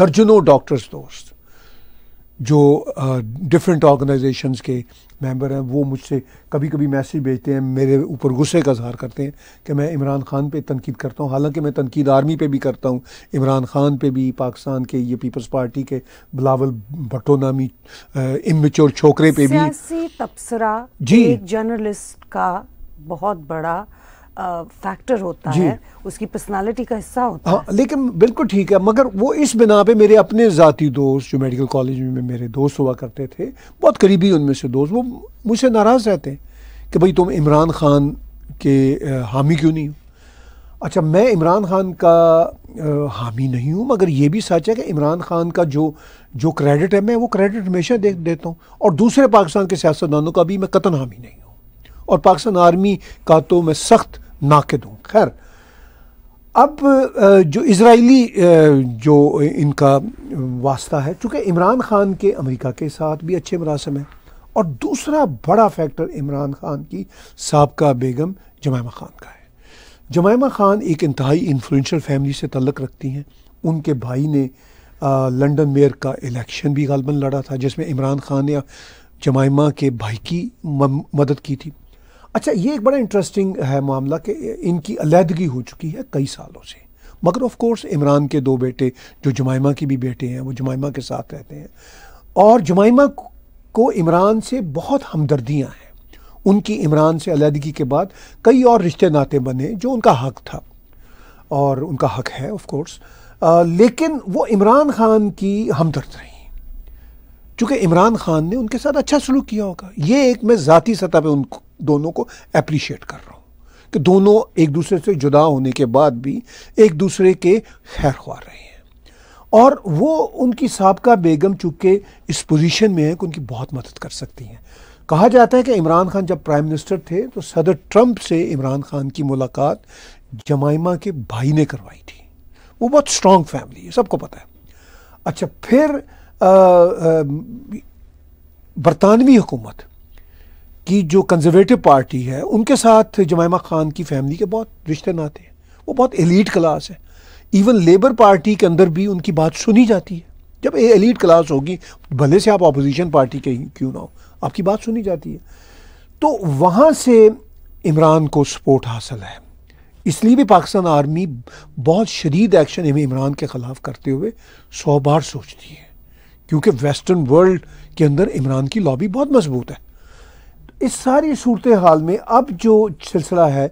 दर्जनों डॉक्टर्स दोस्त जो डिफरेंट uh, ऑर्गेनाइजेशंस के मेंबर हैं वो मुझसे कभी कभी मैसेज भेजते हैं मेरे ऊपर गुस्से का इजहार करते हैं कि मैं इमरान खान पे तनकीद करता हूँ हालांकि मैं तनकीद आर्मी पे भी करता हूँ इमरान खान पे भी पाकिस्तान के ये पीपल्स पार्टी के बिलावल भट्टो नामी इमेच्योर छोकरे पे भी तबसरा जी जर्नलिस्ट का बहुत बड़ा फैक्टर होता है उसकी पर्सनालिटी का हिस्सा होता हाँ, है लेकिन बिल्कुल ठीक है मगर वो इस बिना पे मेरे अपने ज़ाती दोस्त जो मेडिकल कॉलेज में, में मेरे दोस्त हुआ करते थे बहुत करीबी उनमें से दोस्त वो मुझसे नाराज़ रहते हैं कि भाई तुम इमरान खान के हामी क्यों नहीं हो अच्छा मैं इमरान खान का हामी नहीं हूँ मगर ये भी सच है कि इमरान खान का जो जो क्रेडिट है मैं वो क्रेडिट हमेशा दे देता हूँ और दूसरे पाकिस्तान के सियासतदानों का भी मैं कतन हामी नहीं हूँ और पाकिस्तान आर्मी का तो मैं सख्त नाकद दूँ खैर अब जो इसराइली जो इनका वास्ता है चूँकि इमरान ख़ान के अमेरिका के साथ भी अच्छे मरासम हैं और दूसरा बड़ा फैक्टर इमरान ख़ान की सबका बेगम जमायमा ख़ान का है जमायमा ख़ान एक इंतहाई इन्फ्लुशल फैमिली से तल्लक रखती हैं उनके भाई ने लंडन मेयर का इलेक्शन भी गालबन लड़ा था जिसमें इमरान ख़ान ने जमायमा के भाई की मदद की थी अच्छा ये एक बड़ा इंटरेस्टिंग है मामला कि इनकी अलीहदगी हो चुकी है कई सालों से मगर ऑफ कोर्स इमरान के दो बेटे जो जमाइमा की भी बेटे हैं वो जमाइमा के साथ रहते हैं और जमाइमा को इमरान से बहुत हमदर्दियाँ हैं उनकी इमरान से अलीहदगी के बाद कई और रिश्ते नाते बने जो उनका हक था और उनका हक है ऑफ कोर्स लेकिन वो इमरान खान की हमदर्द रही चूँकि इमरान खान ने उनके साथ अच्छा सलूक किया होगा ये एक मैं ज़ाती सतह पर उनको दोनों को अप्रिशिएट कर रहा हूँ कि दोनों एक दूसरे से जुदा होने के बाद भी एक दूसरे के खैर खुआ रहे हैं और वो उनकी सबका बेगम चूँकि इस पोजीशन में है कि उनकी बहुत मदद कर सकती हैं कहा जाता है कि इमरान खान जब प्राइम मिनिस्टर थे तो सदर ट्रंप से इमरान खान की मुलाकात जमाइमा के भाई ने करवाई थी वो बहुत स्ट्रॉन्ग फैमिली है सबको पता है अच्छा फिर बरतानवी हुकूमत की जो कंजर्वेटिव पार्टी है उनके साथ जमायमा खान की फैमिली के बहुत रिश्ते नाते हैं वो बहुत एलीट क्लास है इवन लेबर पार्टी के अंदर भी उनकी बात सुनी जाती है जब एलीट क्लास होगी भले से आप अपोजिशन पार्टी के क्यों ना हो आपकी बात सुनी जाती है तो वहाँ से इमरान को सपोर्ट हासिल है इसलिए भी पाकिस्तान आर्मी बहुत शदीद एक्शन इमरान के ख़िलाफ़ करते हुए सौ बार सोचती है क्योंकि वेस्टर्न वर्ल्ड के अंदर इमरान की लॉबी बहुत मजबूत है इस सारी सूरत हाल में अब जो सिलसिला है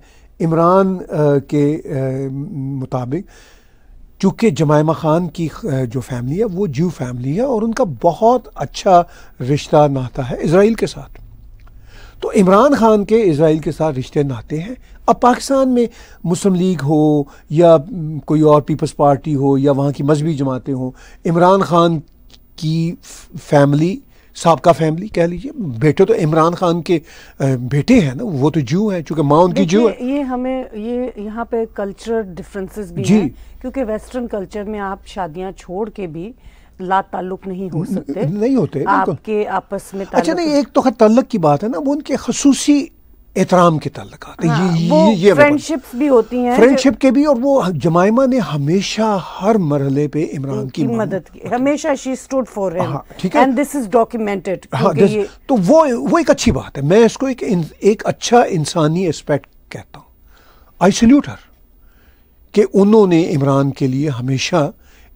इमरान के मुताबिक चूँकि जमायमा ख़ान की जो फैमिली है वो ज्यू फैमिली है और उनका बहुत अच्छा रिश्ता नाता है इसराइल के साथ तो इमरान ख़ान के इसराइल के साथ रिश्ते नाते हैं अब पाकिस्तान में मुस्लिम लीग हो या कोई और पीपल्स पार्टी हो या वहाँ की मजहबी जमातें हों इमरान ख़ान की फैमिली सबका फैमिली कह लीजिए बेटे तो इमरान खान के बेटे हैं ना वो तो जू हैं चूंकि माँ उनकी जू है ये हमें ये यहाँ पे कल्चरल डिफरेंसेस भी हैं क्योंकि वेस्टर्न कल्चर में आप शादियाँ छोड़ के भी ला ताल्लुक नहीं हो सकते नहीं होते आपके आपस में अच्छा नहीं एक तो खैर तल्लक की बात है ना वो उनके खसूसी एहतराम के तल्लक हाँ, ये ये, ये फ्रेंडशिप भी होती हैं फ्रेंडशिप के भी और वो जमायमा ने हमेशा हर मरहले पे इमरान की, की मदद की हमेशा शी स्टूड फॉर हिम ठीक है एंड दिस इज डॉक्यूमेंटेड तो वो वो एक अच्छी बात है मैं इसको एक एक अच्छा इंसानी एस्पेक्ट कहता हूँ आई सल्यूट हर कि उन्होंने इमरान के लिए हमेशा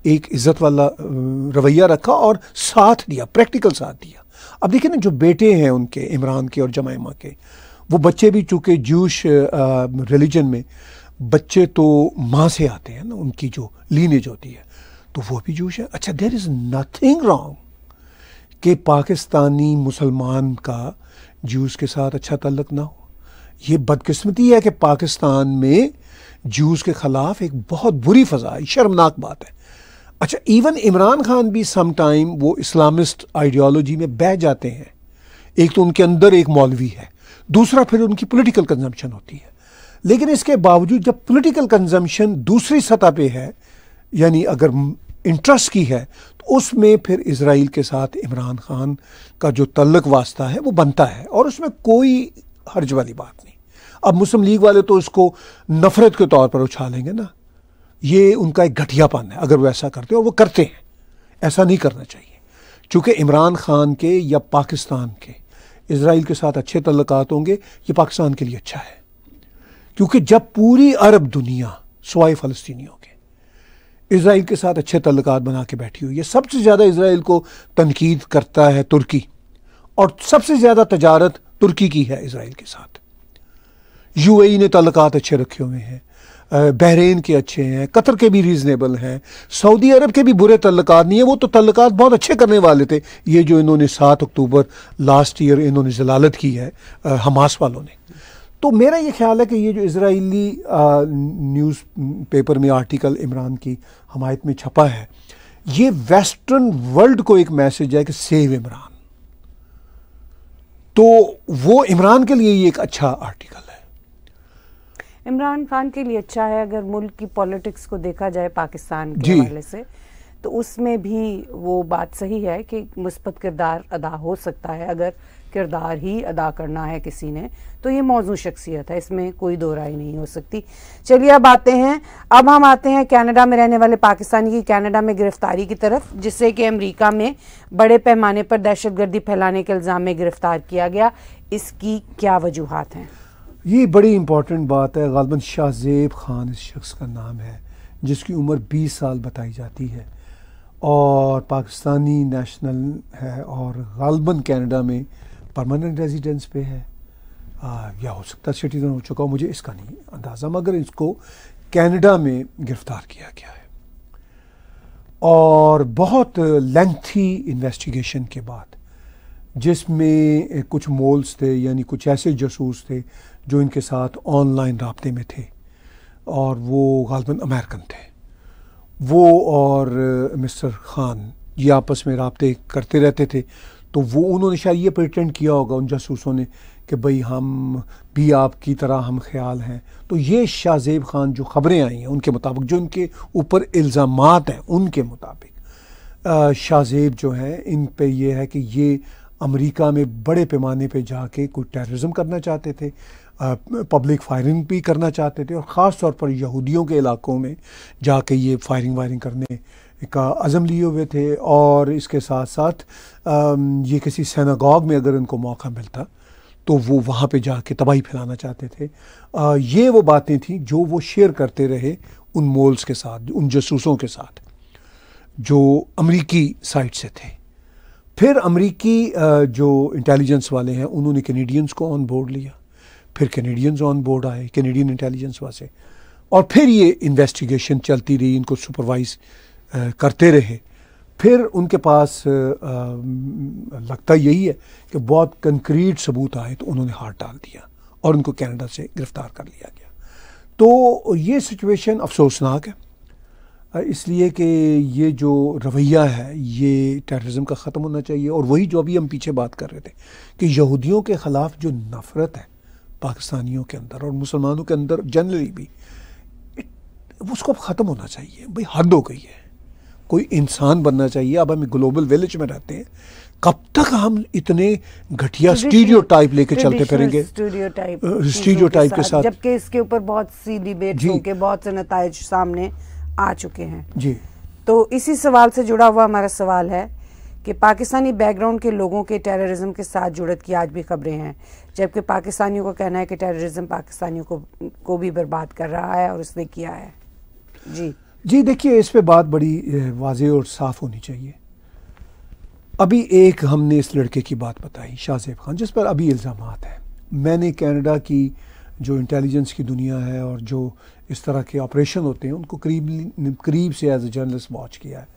एक इज़्ज़त वाला रवैया रखा और साथ दिया प्रैक्टिकल साथ दिया अब देखिए ना जो बेटे हैं उनके इमरान के और जमायमा के वो बच्चे भी चूँकि जूश रिलीजन में बच्चे तो माँ से आते हैं ना उनकी जो लीनेज होती है तो वो भी जूश है अच्छा देर इज़ नथिंग रॉन्ग कि पाकिस्तानी मुसलमान का जूस के साथ अच्छा तल्लक ना हो ये बदकिस्मती है कि पाकिस्तान में जूस के ख़िलाफ़ एक बहुत बुरी फ़जा है शर्मनाक बात है अच्छा इवन इमरान खान भी सम टाइम वो इस्लामिस्ट आइडियोलॉजी में बह जाते हैं एक तो उनके अंदर एक मौलवी है दूसरा फिर उनकी पॉलिटिकल कंजम्पशन होती है लेकिन इसके बावजूद जब पॉलिटिकल कंजम्पशन दूसरी सतह पे है यानी अगर इंटरेस्ट की है तो उसमें फिर इसराइल के साथ इमरान खान का जो तल्लक वास्ता है वो बनता है और उसमें कोई हर्ज वाली बात नहीं अब मुस्लिम लीग वाले तो इसको नफरत के तौर पर उछालेंगे ना ये उनका एक घटियापन है अगर वो ऐसा करते हैं और वो करते हैं ऐसा नहीं करना चाहिए चूंकि इमरान खान के या पाकिस्तान के इसराइल के साथ अच्छे तल्लक होंगे ये पाकिस्तान के लिए अच्छा है क्योंकि जब पूरी अरब दुनिया सवाई फ़लस्तियों के इसराइल के साथ अच्छे तल्लक बना के बैठी हुई है सबसे ज़्यादा इसराइल को तनकीद करता है तुर्की और सबसे ज़्यादा तजारत तुर्की की है इसराइल के साथ ए ने तल्लक अच्छे रखे हुए हैं बहरीन के अच्छे हैं कतर के भी रीज़नेबल हैं सऊदी अरब के भी बुरे तल्लक नहीं हैं वो तो तल्लक बहुत अच्छे करने वाले थे ये जो इन्होंने सात अक्टूबर लास्ट ईयर इन्होंने जलालत की है हमास वालों ने तो मेरा ये ख्याल है कि ये जो इसराइली न्यूज़ पेपर में आर्टिकल इमरान की हमायत में छपा है ये वेस्टर्न वर्ल्ड को एक मैसेज है कि सेव इमरान तो वो इमरान के लिए ये एक अच्छा आर्टिकल है इमरान खान के लिए अच्छा है अगर मुल्क की पॉलिटिक्स को देखा जाए पाकिस्तान के हवाले से तो उसमें भी वो बात सही है कि मुस्बत किरदार अदा हो सकता है अगर किरदार ही अदा करना है किसी ने तो ये मौजू शख्सियत है इसमें कोई दो राय नहीं हो सकती चलिए अब आते हैं अब हम आते हैं कनाडा में रहने वाले पाकिस्तानी की कनाडा में गिरफ्तारी की तरफ जिससे कि अमेरिका में बड़े पैमाने पर दहशतगर्दी फैलाने के इल्ज़ाम में गिरफ्तार किया गया इसकी क्या वजूहत हैं ये बड़ी इंपॉर्टेंट बात है गालबन शाहजेब ख़ान इस शख्स का नाम है जिसकी उम्र 20 साल बताई जाती है और पाकिस्तानी नेशनल है और गालबन कनाडा में परमानेंट रेजिडेंस पे है आ, या हो सकता है सिटीज़न हो चुका हो मुझे इसका नहीं अंदाज़ा मगर इसको कनाडा में गिरफ़्तार किया गया है और बहुत लेंथी इन्वेस्टिगेशन के बाद जिसमें कुछ मोल्स थे यानी कुछ ऐसे जसूस थे जो इनके साथ ऑनलाइन रबते में थे और वो गालबन अमेरिकन थे वो और मिस्टर ख़ान ये आपस में रबते करते रहते थे तो वो उन्होंने शायद ये प्रटेंड किया होगा उन जासूसों ने कि भाई हम भी आपकी तरह हम ख्याल हैं तो ये शाहजेब खान जो ख़बरें आई हैं उनके मुताबिक जो उनके ऊपर इल्ज़ाम हैं उनके मुताबिक शाहजेब जो हैं इन पर यह है कि ये अमेरिका में बड़े पैमाने पे जाके कोई टेररिज्म करना चाहते थे पब्लिक फायरिंग भी करना चाहते थे और ख़ास तौर पर यहूदियों के इलाकों में जाके ये फायरिंग वायरिंग करने का अज़म लिए हुए थे और इसके साथ साथ ये किसी सैनागॉग में अगर इनको मौका मिलता तो वो वहाँ पे जाके तबाही फैलाना चाहते थे आ, ये वो बातें थी जो वो शेयर करते रहे उन मोल्स के साथ उन जसूसों के साथ जो अमरीकी साइड से थे फिर अमरीकी जो इंटेलिजेंस वाले हैं उन्होंने कैनेडियंस को ऑन बोर्ड लिया फिर कैनेडियंस ऑन बोर्ड आए कैनेडियन इंटेलिजेंस वाले और फिर ये इन्वेस्टिगेशन चलती रही इनको सुपरवाइज करते रहे फिर उनके पास आ, लगता यही है कि बहुत कंक्रीट सबूत आए तो उन्होंने हाथ डाल दिया और उनको कनाडा से गिरफ्तार कर लिया गया तो ये सिचुएशन अफसोसनाक है इसलिए कि ये जो रवैया है ये टेररिज्म का ख़त्म होना चाहिए और वही जो अभी हम पीछे बात कर रहे थे कि यहूदियों के ख़िलाफ़ जो नफ़रत है पाकिस्तानियों के अंदर और मुसलमानों के अंदर जनरली भी उसको अब ख़त्म होना चाहिए भाई हद हो गई है कोई इंसान बनना चाहिए अब हम ग्लोबल विलेज में रहते हैं कब तक हम इतने घटिया स्टीरियो टाइप लेके चलते फिरेंगे स्टीरियो टाइप के साथ जबकि इसके ऊपर बहुत सी डिबेट होके बहुत से नतज सामने आ चुके हैं जी तो इसी सवाल से जुड़ा हुआ हमारा सवाल है कि पाकिस्तानी बैकग्राउंड के लोगों के टेररिज्म के साथ जुड़त की आज भी खबरें हैं जबकि पाकिस्तानियों का कहना है कि टेररिज्म पाकिस्तानियों को को भी बर्बाद कर रहा है और उसने किया है जी जी देखिए इस पे बात बड़ी वाजह और साफ होनी चाहिए अभी एक हमने इस लड़के की बात बताई शाहजेब खान जिस पर अभी इल्ज़ाम हैं मैंने कैनेडा की जो इंटेलिजेंस की दुनिया है और जो इस तरह के ऑपरेशन होते हैं उनको करीब करीब से एज ए जर्नलिस्ट वॉच किया है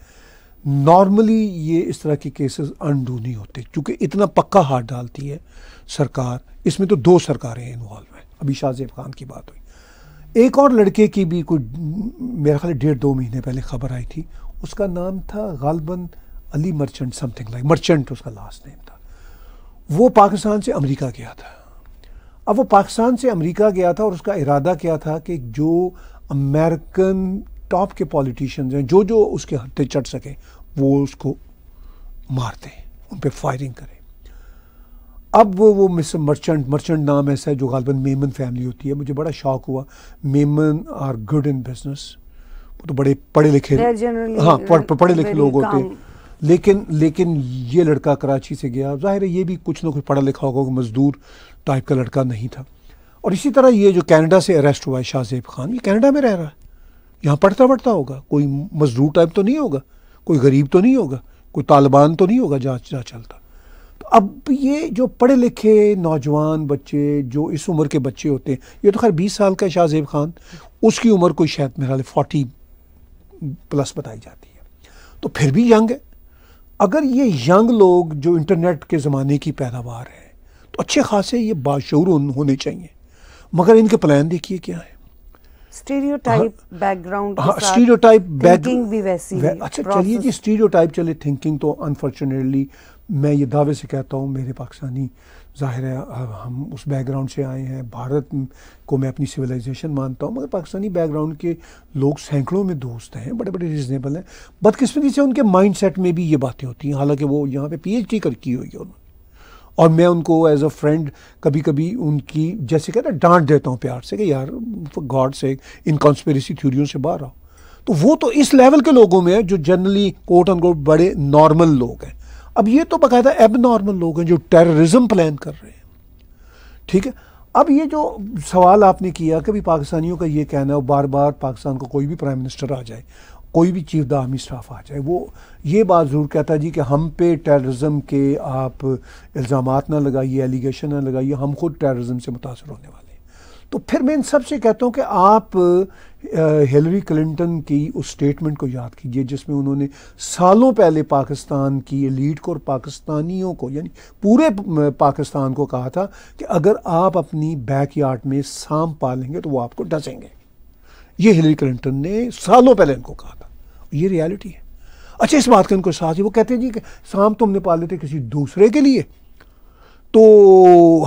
नॉर्मली ये इस तरह के केसेस अनडू नहीं होते क्योंकि इतना पक्का हाथ डालती है सरकार इसमें तो दो सरकारें इन्वॉल्व हैं अभी शाहजेब खान की बात हुई एक और लड़के की भी कोई मेरा ख्याल डेढ़ दो महीने पहले खबर आई थी उसका नाम था गालबन Ali merchant something like merchant उसका लास्ट नेम था वो पाकिस्तान से अमेरिका गया था अब वो पाकिस्तान से अमेरिका गया था और उसका इरादा क्या था कि जो अमेरिकन टॉप के पॉलिटिशियंस हैं जो जो उसके हत्ते चढ़ सकें वो उसको मार दें उन पर फायरिंग करें अब वो वो मिस्टर मर्चेंट मर्चेंट नाम ऐसा है जो गालबन मेमन फैमिली होती है मुझे बड़ा शौक हुआ Memon are good in business वो तो बड़े पढ़े लिखे हाँ पढ़े लिखे लोग होते हैं लेकिन लेकिन ये लड़का कराची से गया ज़ाहिर है ये भी कुछ ना कुछ पढ़ा लिखा होगा मज़दूर टाइप का लड़का नहीं था और इसी तरह ये जो कनाडा से अरेस्ट हुआ है शाहजेब खान ये कनाडा में रह रहा है यहाँ पढ़ता पढ़ता होगा कोई मज़दूर टाइप तो नहीं होगा कोई गरीब तो नहीं होगा कोई तालिबान तो नहीं होगा जहाँ जहाँ चलता तो अब ये जो पढ़े लिखे नौजवान बच्चे जो इस उम्र के बच्चे होते हैं ये तो खैर बीस साल का शाहजेब खान उसकी उम्र कोई शायद मेरा फोर्टी प्लस बताई जाती है तो फिर भी यंग है अगर ये यंग लोग जो इंटरनेट के ज़माने की पैदावार है तो अच्छे खासे ये बाशूर होने चाहिए मगर इनके प्लान देखिए क्या है स्टीरियोटाइप हाँ, बैकग्राउंड हाँ, स्टीरियोटाइप बैकिंग भी वैसी अच्छा चलिए जी स्टीरियोटाइप चले थिंकिंग तो अनफॉर्चुनेटली मैं ये दावे से कहता हूँ मेरे पाकिस्तानी ज़ाहिर है हम उस बैकग्राउंड से आए हैं भारत को मैं अपनी सिविलाइजेशन मानता हूँ मगर पाकिस्तानी बैकग्राउंड के लोग सैकड़ों में दोस्त हैं बड़े बड़े रिजनेबल हैं बदकिस्मती से उनके माइंड सेट में भी ये बातें होती हैं हालांकि वो यहाँ पे पीएचडी कर की हुई है उन्होंने और मैं उनको एज अ फ्रेंड कभी कभी उनकी जैसे कहते हैं डांट देता हूँ प्यार से कि यार गॉड से इन कॉन्स्पेरेसी थ्योरियों से बाहर आओ तो वो तो इस लेवल के लोगों में है जो जनरली कोट कोर्ट बड़े नॉर्मल लोग हैं अब ये तो बाकायदा एब नॉर्मल लोग हैं जो टेररिज्म प्लान कर रहे हैं ठीक है अब ये जो सवाल आपने किया कि भी पाकिस्तानियों का ये कहना है बार बार पाकिस्तान को कोई भी प्राइम मिनिस्टर आ जाए कोई भी चीफ द आर्मी स्टाफ आ जाए वो ये बात ज़रूर कहता है जी कि हम पे टेररिज्म के आप इल्ज़ाम ना लगाइए एलिगेशन ना लगाइए हम खुद टेररिज्म से मुतासर होने वाले तो फिर मैं इन सब से कहता हूँ कि आप हिलरी क्लिंटन की उस स्टेटमेंट को याद कीजिए जिसमें उन्होंने सालों पहले पाकिस्तान की एलीट को और पाकिस्तानियों को यानी पूरे पाकिस्तान को कहा था कि अगर आप अपनी बैकयार्ड में सांप पालेंगे तो वो आपको डसेंगे ये हिलरी क्लिंटन ने सालों पहले इनको कहा था ये रियलिटी है अच्छा इस बात का इनको साथ ही वो कहते हैं जी कि सांप तो हमने पाले थे किसी दूसरे के लिए तो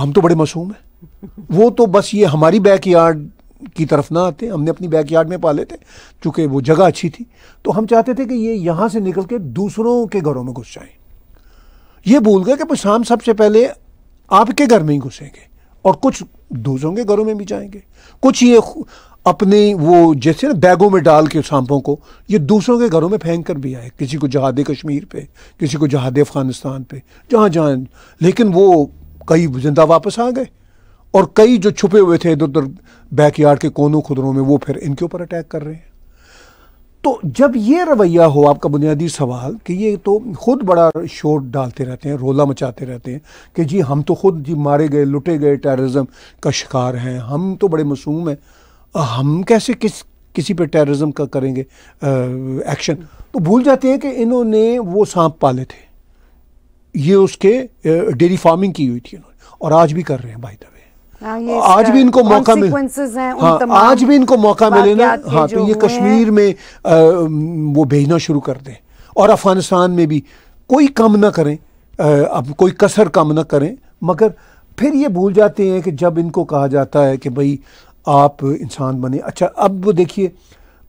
हम तो बड़े मासूम हैं वो तो बस ये हमारी बैक यार्ड की तरफ ना आते हमने अपनी बैक यार्ड में पाले थे चूँकि वो जगह अच्छी थी तो हम चाहते थे कि ये यहाँ से निकल के दूसरों के घरों में घुस जाए ये भूल गए कि शाम सबसे पहले आपके घर में ही घुसेंगे और कुछ दूसरों के घरों में भी जाएंगे कुछ ये अपने वो जैसे ना बैगों में डाल के सांपों को ये दूसरों के घरों में फेंक कर भी आए किसी को जहाद कश्मीर पे किसी को जहाद अफ़गानिस्तान पे जहाँ जहाँ लेकिन वो कई जिंदा वापस आ गए और कई जो छुपे हुए थे इधर उधर बैकयार्ड के कोनों खुदरों में वो फिर इनके ऊपर अटैक कर रहे हैं तो जब ये रवैया हो आपका बुनियादी सवाल कि ये तो खुद बड़ा शोर डालते रहते हैं रोला मचाते रहते हैं कि जी हम तो खुद जी मारे गए लुटे गए टेररिज्म का शिकार हैं हम तो बड़े मासूम हैं हम कैसे किस किसी पे टेररिज्म का करेंगे एक्शन तो भूल जाते हैं कि इन्होंने वो सांप पाले थे ये उसके डेयरी फार्मिंग की हुई थी इन्होंने और आज भी कर रहे हैं भाई हाँ, आज हाँ, भी इनको मौका मिले हाँ, आज भी इनको मौका मिले ना हाँ तो ये कश्मीर में आ, वो भेजना शुरू कर दें और अफगानिस्तान में भी कोई कम ना करें आ, अब कोई कसर कम ना करें मगर फिर ये भूल जाते हैं कि जब इनको कहा जाता है कि भाई आप इंसान बने अच्छा अब वो देखिए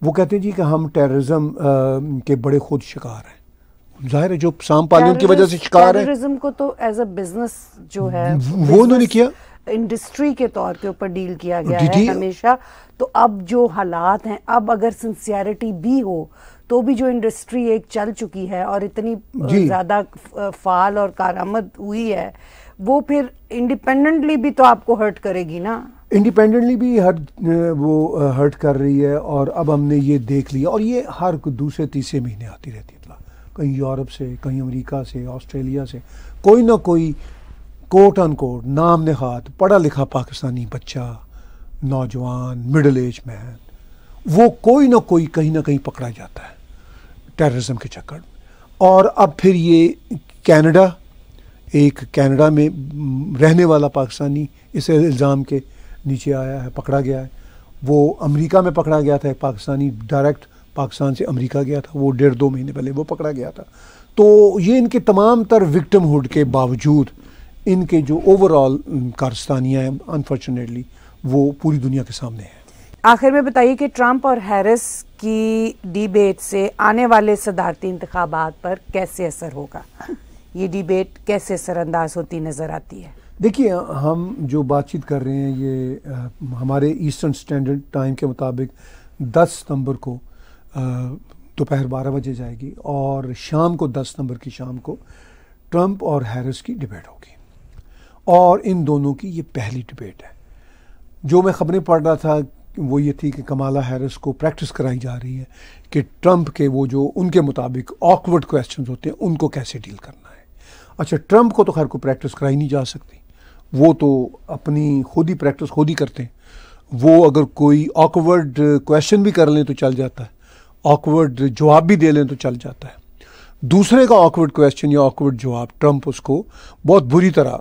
वो कहते हैं जी कि हम टेररिज्म के बड़े खुद शिकार हैं जाहिर है जो शाम पालियों की वजह से शिकार है को तो एज अ बिजनेस जो है वो उन्होंने किया इंडस्ट्री के तौर के ऊपर डील किया गया है हमेशा तो अब जो हालात हैं अब अगर सिंसियरिटी भी हो तो भी जो इंडस्ट्री एक चल चुकी है और इतनी ज़्यादा फाल और कारामद हुई है वो फिर इंडिपेंडेंटली भी तो आपको हर्ट करेगी ना इंडिपेंडेंटली भी हर वो हर्ट कर रही है और अब हमने ये देख लिया और ये हर दूसरे तीसरे महीने आती रहती है कहीं यूरोप से कहीं अमेरिका से ऑस्ट्रेलिया से कोई ना कोई कोट अन कोट नाम निहात पढ़ा लिखा पाकिस्तानी बच्चा नौजवान मिडल एज मैन वो कोई ना कोई कहीं ना कहीं पकड़ा जाता है टेररिज्म के चक्कर और अब फिर ये कनाडा एक कनाडा में रहने वाला पाकिस्तानी इस इल्ज़ाम के नीचे आया है पकड़ा गया है वो अमेरिका में पकड़ा गया था एक पाकिस्तानी डायरेक्ट पाकिस्तान से अमेरिका गया था वो डेढ़ दो महीने पहले वो पकड़ा गया था तो ये इनके तमाम तर विक्टमहुड के बावजूद इनके जो ओवरऑल कारस्तानियाँ हैं अनफॉर्चुनेटली वो पूरी दुनिया के सामने हैं आखिर में बताइए कि ट्रंप और हैरिस की डिबेट से आने वाले सदारती इंतबात पर कैसे असर होगा ये डिबेट कैसे असरअंदाज होती नज़र आती है देखिए हम जो बातचीत कर रहे हैं ये आ, हमारे ईस्टर्न स्टैंडर्ड टाइम के मुताबिक 10 सितंबर को दोपहर बारह बजे जाएगी और शाम को 10 सितंबर की शाम को ट्रंप और हैरिस की डिबेट होगी और इन दोनों की ये पहली डिबेट है जो मैं खबरें पढ़ रहा था वो ये थी कि कमाला हैरिस को प्रैक्टिस कराई जा रही है कि ट्रंप के वो जो उनके मुताबिक ऑकवर्ड क्वेश्चंस होते हैं उनको कैसे डील करना है अच्छा ट्रंप को तो खैर को प्रैक्टिस कराई नहीं जा सकती वो तो अपनी खुद ही प्रैक्टिस खुद ही करते हैं वो अगर कोई ऑकवर्ड क्वेश्चन भी कर लें तो चल जाता है ऑकवर्ड जवाब भी दे लें तो चल जाता है दूसरे का ऑकवर्ड क्वेश्चन या ऑकवर्ड जवाब ट्रंप उसको बहुत बुरी तरह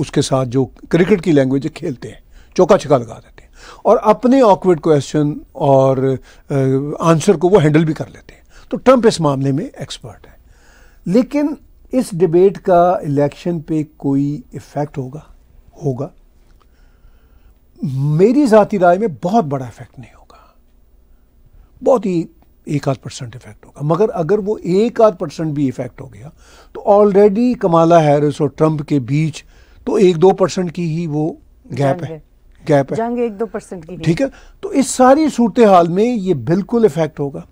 उसके साथ जो क्रिकेट की लैंग्वेज खेलते हैं चौका छक्का लगा देते हैं और अपने ऑकवर्ड क्वेश्चन और आंसर को वो हैंडल भी कर लेते हैं तो ट्रंप इस मामले में एक्सपर्ट है लेकिन इस डिबेट का इलेक्शन पे कोई इफ़ेक्ट होगा होगा मेरी ज़ाती राय में बहुत बड़ा इफ़ेक्ट नहीं होगा बहुत ही एक आध परसेंट इफेक्ट होगा मगर अगर वो एक आध परसेंट भी इफेक्ट हो गया तो ऑलरेडी कमाला हैरिस और ट्रंप के बीच तो एक दो परसेंट की ही वो गैप है गैप है जाएंगे एक दो परसेंट की ठीक है तो इस सारी सूरत हाल में ये बिल्कुल इफेक्ट होगा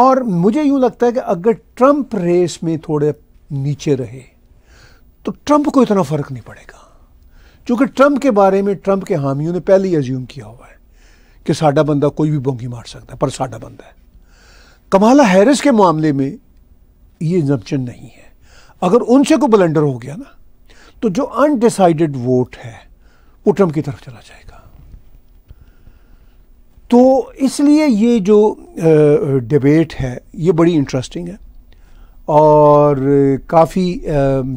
और मुझे यूं लगता है कि अगर ट्रंप रेस में थोड़े नीचे रहे तो ट्रंप को इतना फर्क नहीं पड़ेगा क्योंकि ट्रंप के बारे में ट्रंप के हामियों ने पहले ही एज्यूम किया हुआ है कि साडा बंदा कोई भी बोंगी मार सकता है पर साडा बंदा है कमाला हैरिस के मामले में ये जम्पन नहीं है अगर उनसे को बलेंडर हो गया ना तो जो अनडिसाइडेड वोट है वो ट्रम्प की तरफ चला जाएगा तो इसलिए ये जो डिबेट है ये बड़ी इंटरेस्टिंग है और काफ़ी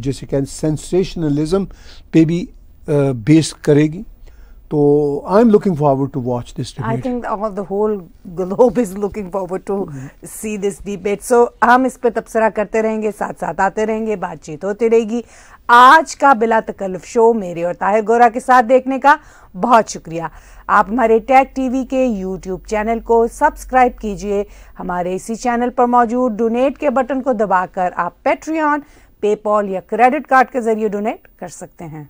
जैसे कहें सेंसेशनलिज्म पे भी बेस करेगी तो I am looking forward to watch this I think all the whole globe is looking forward to mm -hmm. see this debate. हम इस पर तबसरा करते रहेंगे साथ साथ आते रहेंगे बातचीत होती रहेगी आज का बिला तकल्फ शो मेरे और ताहिर गोरा के साथ देखने का बहुत शुक्रिया आप हमारे टैग टीवी के यूट्यूब चैनल को सब्सक्राइब कीजिए हमारे इसी चैनल पर मौजूद डोनेट के बटन को दबाकर आप पेट्रियन पेपॉल या क्रेडिट कार्ड के जरिए डोनेट कर सकते हैं